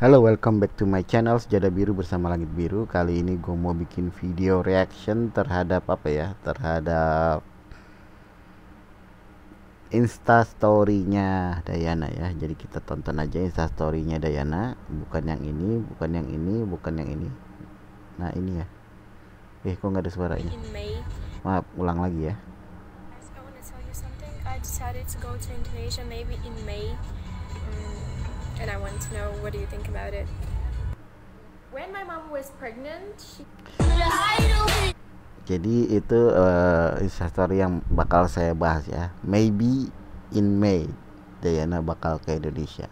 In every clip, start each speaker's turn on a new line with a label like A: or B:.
A: Halo, welcome back to my channel Sejada Biru bersama Langit Biru. Kali ini gue mau bikin video reaction terhadap apa ya? Terhadap Insta story-nya Dayana ya. Jadi kita tonton aja Insta story-nya Dayana, bukan yang ini, bukan yang ini, bukan yang ini. Nah, ini ya. Eh, kok nggak ada suaranya? Maaf, ulang lagi ya. Hmm and I want to know what do you think about it. When my mom was pregnant, she... Jadi itu uh, eh, investor yang bakal saya bahas ya. Maybe in May, Dayana bakal ke Indonesia.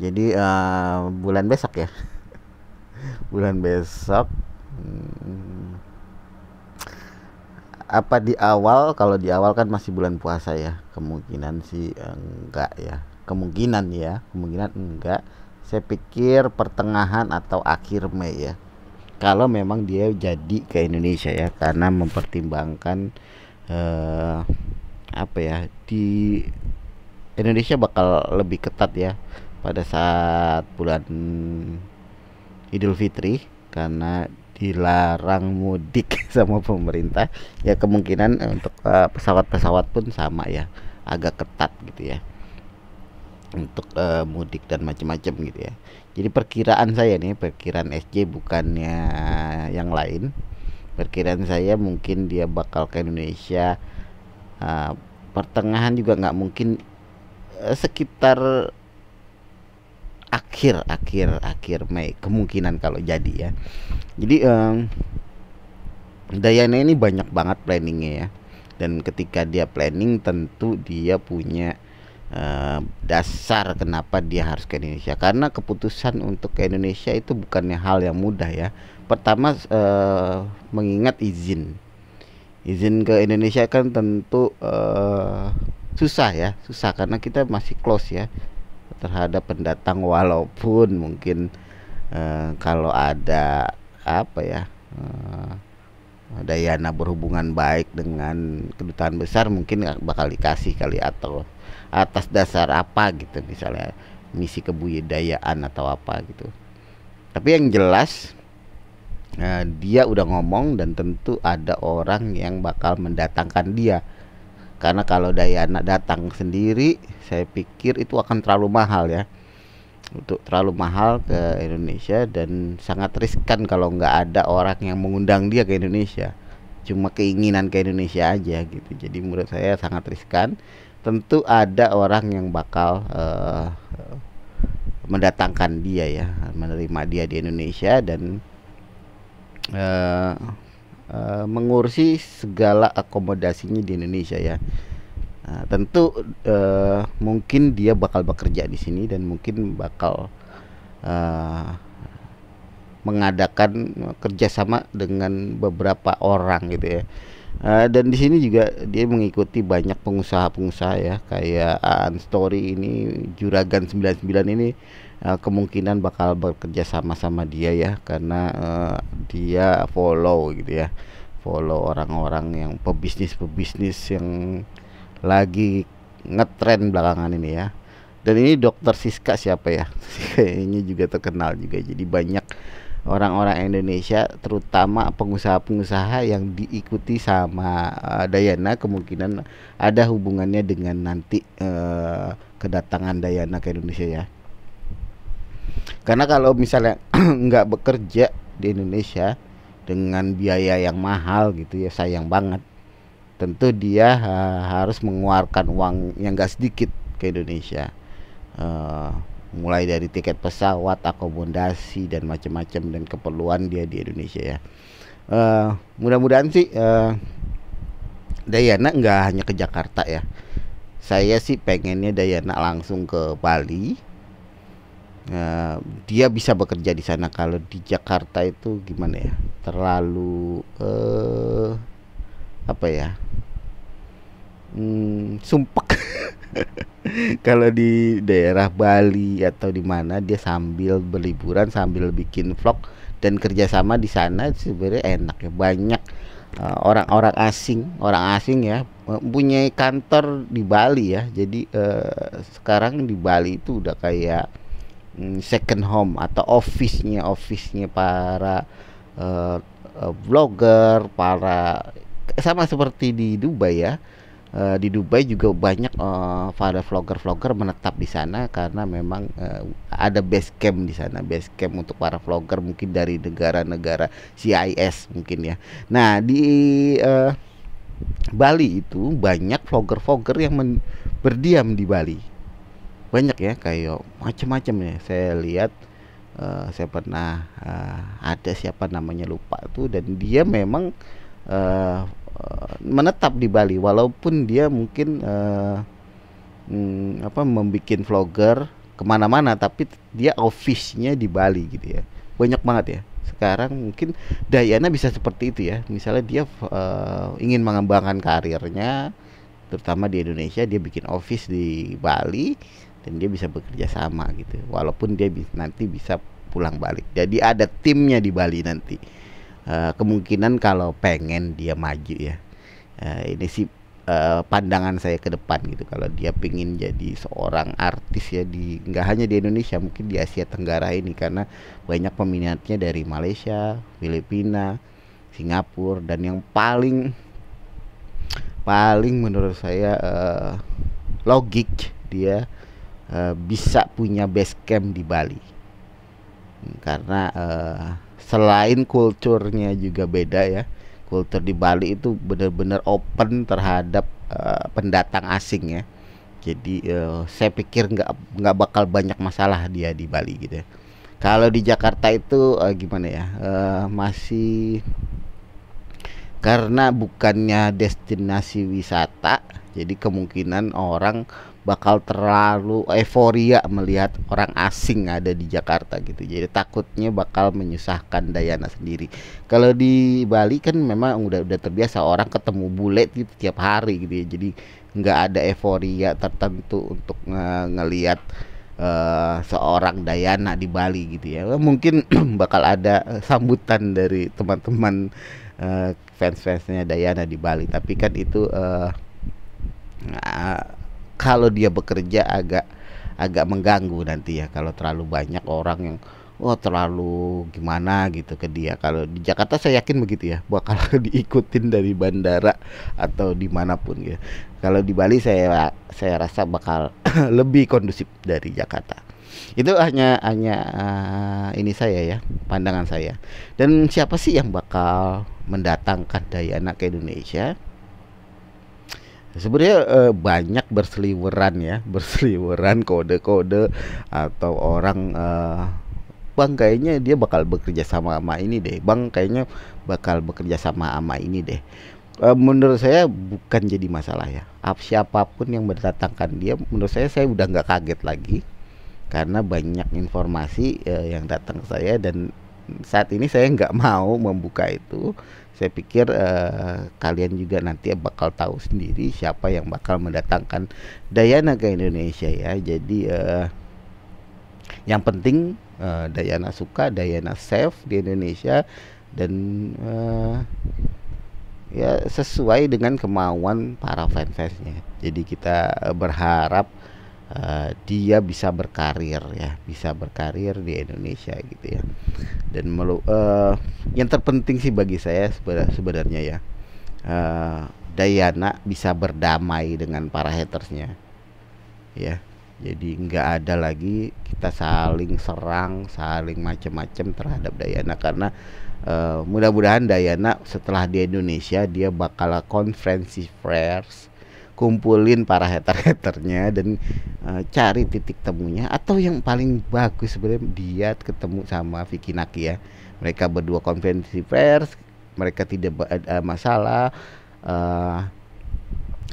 A: Jadi uh, bulan besok ya. bulan besok. Hmm, apa di awal kalau di awal kan masih bulan puasa ya kemungkinan sih eh, enggak ya kemungkinan ya kemungkinan enggak saya pikir pertengahan atau akhir Mei ya kalau memang dia jadi ke Indonesia ya karena mempertimbangkan eh, apa ya di Indonesia bakal lebih ketat ya pada saat bulan Idul Fitri karena dilarang mudik sama pemerintah ya kemungkinan eh, untuk eh, pesawat-pesawat uh, pun sama ya agak ketat gitu ya untuk uh, mudik dan macam-macam gitu ya jadi perkiraan saya nih perkiraan SJ bukannya yang lain perkiraan saya mungkin dia bakal ke Indonesia uh, pertengahan juga nggak mungkin uh, sekitar akhir akhir akhir Mei kemungkinan kalau jadi ya jadi um, Dayana ini banyak banget planningnya ya dan ketika dia planning tentu dia punya uh, dasar kenapa dia harus ke Indonesia karena keputusan untuk ke Indonesia itu bukannya hal yang mudah ya pertama uh, mengingat izin izin ke Indonesia kan tentu uh, susah ya susah karena kita masih close ya terhadap pendatang walaupun mungkin uh, kalau ada apa ya uh, Dayana berhubungan baik dengan kedutaan besar mungkin bakal dikasih kali atau atas dasar apa gitu misalnya misi kebudayaan atau apa gitu tapi yang jelas uh, dia udah ngomong dan tentu ada orang yang bakal mendatangkan dia karena kalau Dayana datang sendiri saya pikir itu akan terlalu mahal ya untuk terlalu mahal ke Indonesia dan sangat riskan kalau nggak ada orang yang mengundang dia ke Indonesia cuma keinginan ke Indonesia aja gitu jadi menurut saya sangat riskan tentu ada orang yang bakal uh, mendatangkan dia ya menerima dia di Indonesia dan eh, Eh, mengurusi segala akomodasinya di Indonesia ya. Nah, tentu uh, mungkin dia bakal bekerja di sini dan mungkin bakal uh, mengadakan kerjasama dengan beberapa orang gitu ya. Uh, dan di sini juga dia mengikuti banyak pengusaha-pengusaha ya kayak Aan Story ini, Juragan 99 ini Eh, kemungkinan bakal bekerja sama sama dia ya karena uh, dia follow gitu ya follow orang-orang yang pebisnis pebisnis yang lagi ngetren belakangan ini ya dan ini dokter Siska siapa ya ini juga terkenal juga jadi banyak orang-orang Indonesia terutama pengusaha-pengusaha yang diikuti sama uh, Dayana kemungkinan ada hubungannya dengan nanti uh, kedatangan Dayana ke Indonesia ya karena kalau misalnya nggak bekerja di Indonesia dengan biaya yang mahal gitu ya sayang banget. Tentu dia uh, harus mengeluarkan uang yang gak sedikit ke Indonesia. Uh, mulai dari tiket pesawat, akomodasi dan macam-macam dan keperluan dia di Indonesia ya. Uh, mudah-mudahan sih uh, Dayana nggak hanya ke Jakarta ya. Saya sih pengennya Dayana langsung ke Bali uh, dia bisa bekerja di sana kalau di Jakarta itu gimana ya terlalu uh, apa ya hmm, sumpek kalau di daerah Bali atau di mana dia sambil berliburan sambil bikin vlog dan kerjasama di sana sebenarnya enak ya banyak eh, orang-orang uh, asing orang asing ya mempunyai kantor di Bali ya jadi uh, sekarang di Bali itu udah kayak Hmm, second home atau office-nya office-nya para uh, uh, para sama seperti di Dubai ya. Uh, di Dubai juga banyak uh, para vlogger-vlogger menetap di sana karena memang uh, ada base camp di sana, base camp untuk para vlogger mungkin dari negara-negara CIS mungkin ya. Nah, di uh, Bali itu banyak vlogger-vlogger yang men berdiam di Bali banyak ya kayak macam-macam ya saya lihat uh, saya pernah uh, ada siapa namanya lupa tuh dan dia memang uh, menetap di Bali walaupun dia mungkin uh, hmm, apa membuat vlogger kemana-mana tapi dia office-nya di Bali gitu ya banyak banget ya sekarang mungkin Dayana bisa seperti itu ya misalnya dia uh, ingin mengembangkan karirnya terutama di Indonesia dia bikin office di Bali dan dia bisa bekerja sama gitu walaupun dia bisa, nanti bisa pulang balik jadi ada timnya di Bali nanti uh, kemungkinan kalau pengen dia maju ya uh, ini sih uh, pandangan saya ke depan gitu kalau dia pingin jadi seorang artis ya di nggak hanya di Indonesia mungkin di Asia Tenggara ini karena banyak peminatnya dari Malaysia, Filipina, Singapura dan yang paling paling menurut saya uh, logik dia uh, bisa punya base camp di Bali karena uh, selain kulturnya juga beda ya kultur di Bali itu benar-benar open terhadap uh, pendatang asing ya jadi uh, saya pikir nggak nggak bakal banyak masalah dia di Bali gitu ya kalau di Jakarta itu uh, gimana ya uh, masih karena bukannya destinasi wisata jadi kemungkinan orang bakal terlalu euforia melihat orang asing ada di Jakarta gitu. Jadi takutnya bakal menyusahkan Dayana sendiri. Kalau di Bali kan memang udah udah terbiasa orang ketemu bule gitu tiap hari gitu ya. Jadi nggak ada euforia tertentu untuk nge ngelihat uh, seorang Dayana di Bali gitu ya. Mungkin bakal ada eh, sambutan dari teman-teman uh, fans-fansnya Dayana di Bali, tapi kan itu uh, uh kalau dia bekerja agak agak mengganggu nanti ya kalau terlalu banyak orang yang oh terlalu gimana gitu ke dia kalau di Jakarta saya yakin begitu ya bakal diikutin dari bandara atau dimanapun ya kalau di Bali saya saya rasa bakal lebih kondusif dari Jakarta itu hanya hanya uh, ini saya ya pandangan saya dan siapa sih yang bakal mendatangkan daya Dayana ke Indonesia sebenarnya eh, banyak berseliweran ya berseliweran kode-kode atau orang eh, bang kayaknya dia bakal bekerja sama ama ini deh bang kayaknya bakal bekerja sama ama ini deh eh, menurut saya bukan jadi masalah ya Ap, siapapun yang mendatangkan dia menurut saya saya udah nggak kaget lagi karena banyak informasi eh, yang datang ke saya dan saat ini saya nggak mau membuka itu saya pikir uh, kalian juga nanti bakal tahu sendiri siapa yang bakal mendatangkan Dayana ke Indonesia ya jadi uh, yang penting uh, eh, Dayana suka Dayana safe di Indonesia dan uh, ya sesuai dengan kemauan para fansnya jadi kita berharap Eh, dia bisa berkarir ya bisa berkarir di Indonesia gitu ya dan melu uh, yang terpenting sih bagi saya sebenarnya ya uh, Dayana bisa berdamai dengan para hatersnya ya jadi nggak ada lagi kita saling serang saling macam-macam terhadap Dayana karena uh, mudah-mudahan Dayana setelah di Indonesia dia bakal konferensi pers kumpulin para hater-haternya dan uh, cari titik temunya atau yang paling bagus sebenarnya dia ketemu sama Vicky Naki ya mereka berdua konvensi pers mereka tidak ada eh, masalah uh,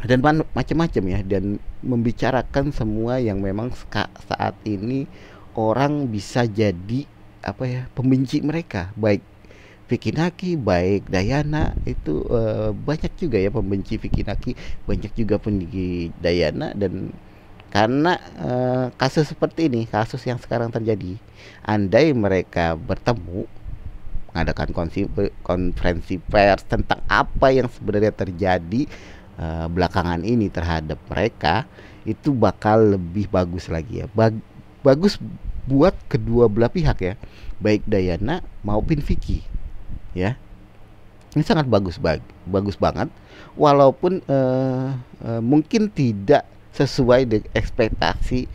A: dan macam-macam ya dan membicarakan semua yang memang saat ini orang bisa jadi apa ya pembenci mereka baik Vicky Naki, baik Dayana itu uh, banyak juga ya pembenci Vicky Naki, banyak juga pendiri Dayana dan karena uh, kasus seperti ini, kasus yang sekarang terjadi, andai mereka bertemu mengadakan konferensi pers tentang apa yang sebenarnya terjadi uh, belakangan ini terhadap mereka itu bakal lebih bagus lagi ya Bag bagus buat kedua belah pihak ya baik Dayana maupun Vicky ya ini sangat bagus bag, bagus banget walaupun uh, uh, mungkin tidak sesuai dengan ekspektasi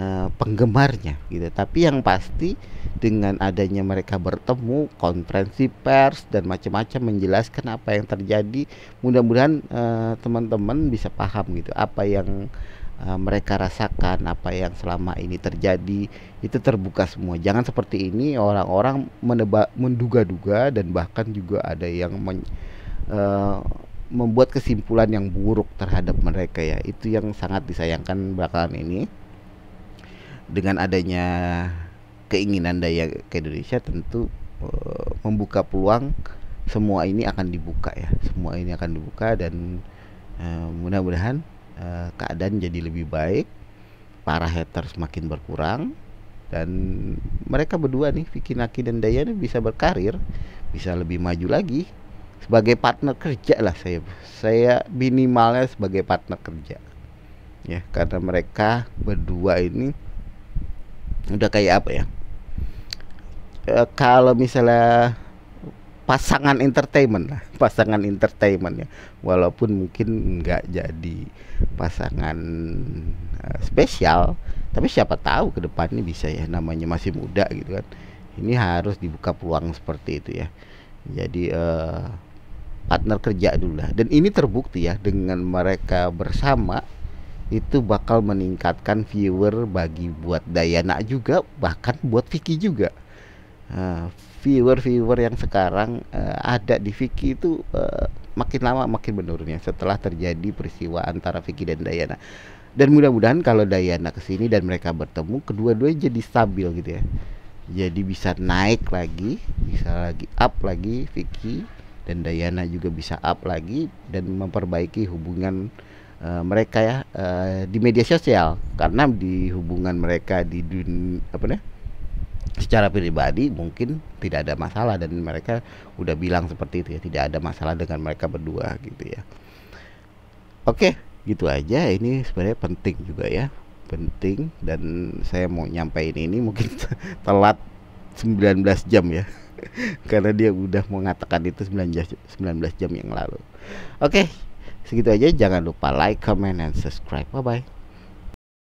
A: uh, penggemarnya gitu tapi yang pasti dengan adanya mereka bertemu konferensi pers dan macam-macam menjelaskan apa yang terjadi mudah-mudahan uh, teman -teman bisa paham gitu apa yang Eh, mereka rasakan apa yang selama ini terjadi itu terbuka semua jangan seperti ini orang-orang menduga-duga dan bahkan juga ada yang men, uh, membuat kesimpulan yang buruk terhadap mereka ya itu yang sangat disayangkan belakangan ini dengan adanya keinginan daya ke Indonesia tentu uh, membuka peluang semua ini akan dibuka ya semua ini akan dibuka dan uh, mudah-mudahan Eh, keadaan jadi lebih baik para hater makin berkurang dan mereka berdua nih Vicky Naki dan Dayana bisa berkarir bisa lebih maju lagi sebagai partner kerja lah saya saya minimalnya sebagai partner kerja ya karena mereka berdua ini udah kayak apa ya e, kalau misalnya pasangan entertainment lah pasangan entertainment ya walaupun mungkin nggak jadi pasangan uh, spesial tapi siapa tahu ke depannya bisa ya namanya masih muda gitu kan ini harus dibuka peluang seperti itu ya jadi uh, partner kerja dulu lah dan ini terbukti ya dengan mereka bersama itu bakal meningkatkan viewer bagi buat Dayana juga bahkan buat Vicky juga Eh, viewer-viewer yang sekarang uh, ada di Vicky itu uh, makin lama makin menurunnya setelah terjadi peristiwa antara Vicky dan Dayana. Dan mudah-mudahan kalau Dayana kesini dan mereka bertemu, kedua-duanya jadi stabil gitu ya. Jadi bisa naik lagi, bisa lagi up lagi Vicky dan Dayana juga bisa up lagi dan memperbaiki hubungan uh, mereka ya uh, di media sosial karena di hubungan mereka di dunia apa nih secara pribadi mungkin tidak ada masalah dan mereka udah bilang seperti itu ya tidak ada masalah dengan mereka berdua gitu ya oke gitu aja ini sebenarnya penting juga ya penting dan saya mau nyampein ini mungkin telat 19 jam ya karena dia udah mengatakan itu 19 jam yang lalu oke segitu aja jangan lupa like comment and subscribe bye bye